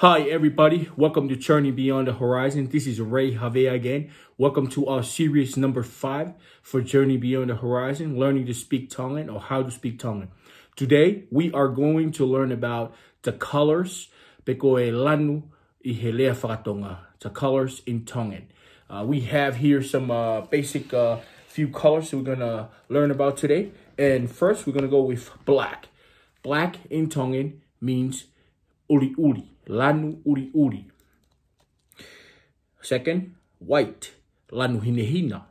Hi everybody, welcome to Journey Beyond the Horizon. This is Ray Javier again. Welcome to our series number five for Journey Beyond the Horizon, learning to speak Tongan or how to speak Tongan. Today, we are going to learn about the colors, lanu the colors in Tongan. Uh, we have here some uh, basic uh, few colors we're gonna learn about today. And first, we're gonna go with black. Black in Tongan means uri uri, lanu uri uri. Second, white, lanu hinehina.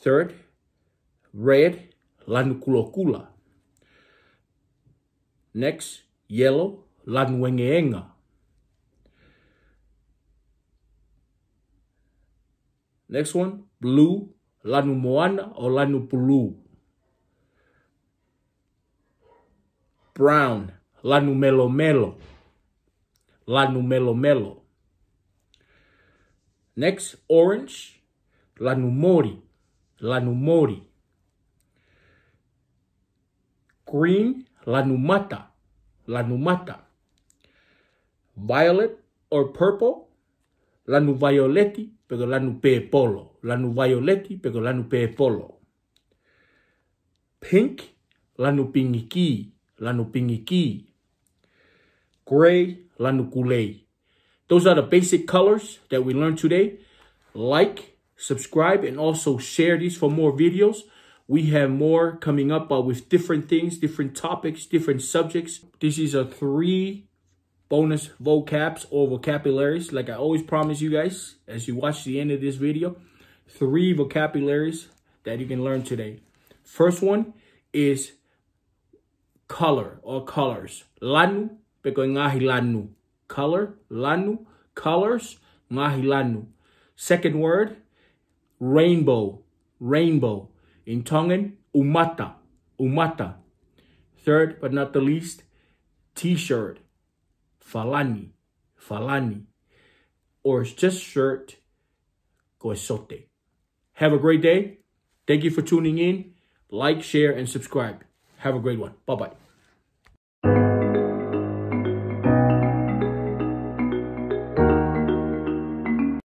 Third, red, lanu kulokula. Next, yellow, lanu engeenga. Next one, blue, lanu moana or lanu blue. Brown, lanumelomelo. melo. Next, orange, lanumori. Lanumori. Green, lanumata. Lanumata. Violet or purple, lanuvioleti, pero lanupepolo. Lanuvioleti, pero lanupepolo. Pink, lanupingiki. Lanupingiki gray, lanukulei. Those are the basic colors that we learned today. Like, subscribe, and also share these for more videos. We have more coming up uh, with different things, different topics, different subjects. This is a three bonus vocabs or vocabularies. Like I always promise you guys, as you watch the end of this video, three vocabularies that you can learn today. First one is color or colors. Lanu peko ngahi lanu. Color, lanu, colors, ngahi lanu. Second word, rainbow, rainbow. In Tongan, umata, umata. Third but not the least, t-shirt, falani, falani. Or just shirt, goesote. Have a great day. Thank you for tuning in. Like, share, and subscribe. Have a great one. Bye-bye.